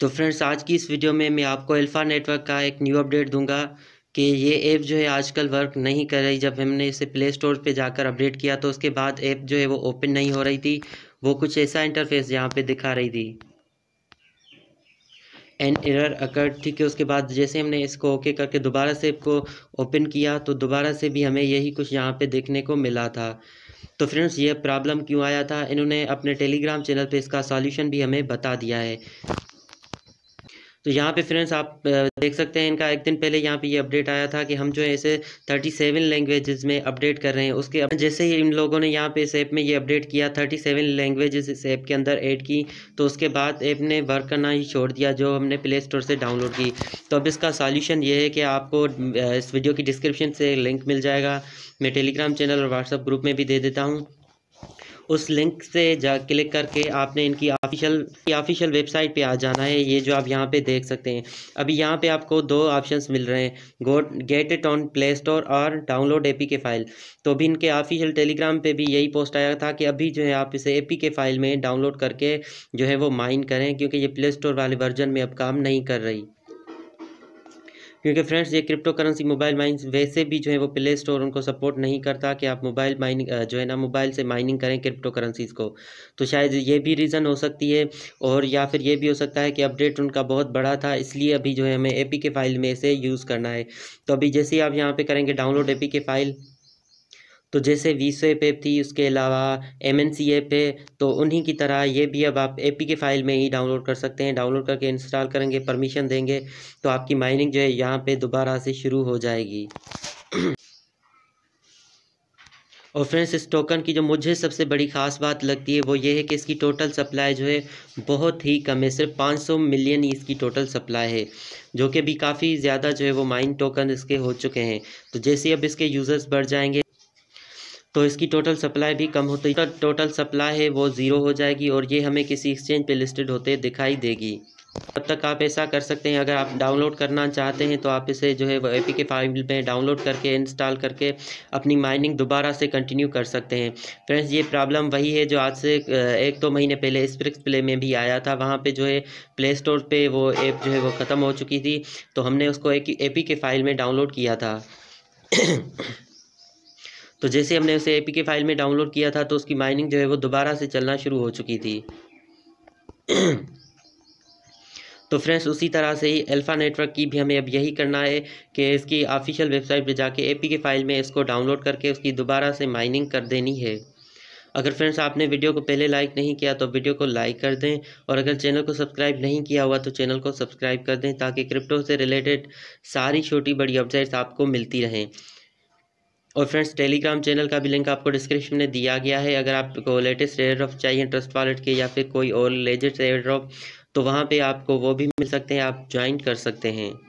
तो फ्रेंड्स आज की इस वीडियो में मैं आपको अल्फ़ा नेटवर्क का एक न्यू अपडेट दूंगा कि ये ऐप जो है आजकल वर्क नहीं कर रही जब हमने इसे प्ले स्टोर पे जाकर अपडेट किया तो उसके बाद ऐप जो है वो ओपन नहीं हो रही थी वो कुछ ऐसा इंटरफेस यहाँ पे दिखा रही थी एंड एरर अकर ठीक है उसके बाद जैसे हमने इसको ओके करके दोबारा से इसको ओपन किया तो दोबारा से भी हमें यही कुछ यहाँ पे देखने को मिला था तो फ्रेंड्स ये प्रॉब्लम क्यों आया था इन्होंने अपने टेलीग्राम चैनल पे इसका सॉल्यूशन भी हमें बता दिया है तो यहाँ पे फ्रेंड्स आप देख सकते हैं इनका एक दिन पहले यहाँ पे ये अपडेट आया था कि हम जो है इसे 37 लैंग्वेज़ में अपडेट कर रहे हैं उसके जैसे ही इन लोगों ने यहाँ पे इस ऐप में ये अपडेट किया 37 लैंग्वेज इस ऐप के अंदर ऐड की तो उसके बाद ऐप ने वर्क करना ही छोड़ दिया जो हमने प्ले स्टोर से डाउनलोड की तो अब इसका सॉल्यूशन ये है कि आपको इस वीडियो की डिस्क्रिप्शन से लिंक मिल जाएगा मैं टेलीग्राम चैनल और व्हाट्सअप ग्रुप में भी दे देता हूँ उस लिंक से जा क्लिक करके आपने इनकी ऑफिशियल ऑफिशियल वेबसाइट पे आ जाना है ये जो आप यहाँ पे देख सकते हैं अभी यहाँ पे आपको दो ऑप्शंस मिल रहे हैं go get it on Play Store और डाउनलोड ए के फाइल तो अभी इनके ऑफिशियल टेलीग्राम पे भी यही पोस्ट आया था कि अभी जो है आप इसे ए के फाइल में डाउनलोड करके जो है वो माइन करें क्योंकि ये प्ले स्टोर वाले वर्जन में अब काम नहीं कर रही क्योंकि फ्रेंड्स ये क्रिप्टो करेंसी मोबाइल माइनिंग वैसे भी जो है वो प्ले स्टोर उनको सपोर्ट नहीं करता कि आप मोबाइल माइनिंग जो है ना मोबाइल से माइनिंग करें क्रिप्टो करेंसीज़ को तो शायद ये भी रीज़न हो सकती है और या फिर ये भी हो सकता है कि अपडेट उनका बहुत बड़ा था इसलिए अभी जो है हमें ए फाइल में इसे यूज़ करना है तो अभी जैसे ही आप यहाँ पर करेंगे डाउनलोड ए फाइल तो जैसे वी स्वेप ऐप थी उसके अलावा एम एन सी ऐप है तो उन्हीं की तरह ये भी अब आप ए पी के फाइल में ही डाउनलोड कर सकते हैं डाउनलोड करके इंस्टॉल करेंगे परमिशन देंगे तो आपकी माइनिंग जो है यहाँ पे दोबारा से शुरू हो जाएगी और फ्रेंड्स इस टोकन की जो मुझे सबसे बड़ी ख़ास बात लगती है वो ये है कि इसकी टोटल सप्लाई जो है बहुत ही कम है सिर्फ 500 मिलियन ही इसकी टोटल सप्लाई है जो कि अभी काफ़ी ज़्यादा जो है वो माइन टोकन इसके हो चुके हैं तो जैसे अब इसके यूज़र्स बढ़ जाएंगे तो इसकी टोटल सप्लाई भी कम होती है टोटल सप्लाई है वो ज़ीरो हो जाएगी और ये हमें किसी एक्सचेंज पे लिस्टेड होते दिखाई देगी तब तक आप ऐसा कर सकते हैं अगर आप डाउनलोड करना चाहते हैं तो आप इसे जो है वो ए पी के फाइल में डाउनलोड करके इंस्टॉल करके अपनी माइनिंग दोबारा से कंटिन्यू कर सकते हैं फ्रेंड्स ये प्रॉब्लम वही है जो आज से एक दो तो महीने पहले स्प्रिक्स प्ले में भी आया था वहाँ पे जो है प्ले स्टोर पे वो ऐप जो है वो ख़त्म हो चुकी थी तो हमने उसको एक ए पी के फाइल में डाउनलोड किया था तो जैसे हमने उसे ए के फाइल में डाउनलोड किया था तो उसकी माइनिंग जो है वो दोबारा से चलना शुरू हो चुकी थी तो फ्रेंड्स उसी तरह से ही अल्फ़ा नेटवर्क की भी हमें अब यही करना है कि इसकी ऑफिशियल वेबसाइट पर जाके ए के फाइल में इसको डाउनलोड करके उसकी दोबारा से माइनिंग कर देनी है अगर फ्रेंड्स आपने वीडियो को पहले लाइक नहीं किया तो वीडियो को लाइक कर दें और अगर चैनल को सब्सक्राइब नहीं किया हुआ तो चैनल को सब्सक्राइब कर दें ताकि क्रिप्टो से रिलेटेड सारी छोटी बड़ी अपडेट्स आपको मिलती रहें और फ्रेंड्स टेलीग्राम चैनल का भी लिंक आपको डिस्क्रिप्शन में दिया गया है अगर आपको लेटेस्ट एयर ड्रॉप चाहिए ट्रस्ट वॉलेट के या फिर कोई और लेटेस्ट एयर ड्रॉप तो वहाँ पे आपको वो भी मिल सकते हैं आप ज्वाइन कर सकते हैं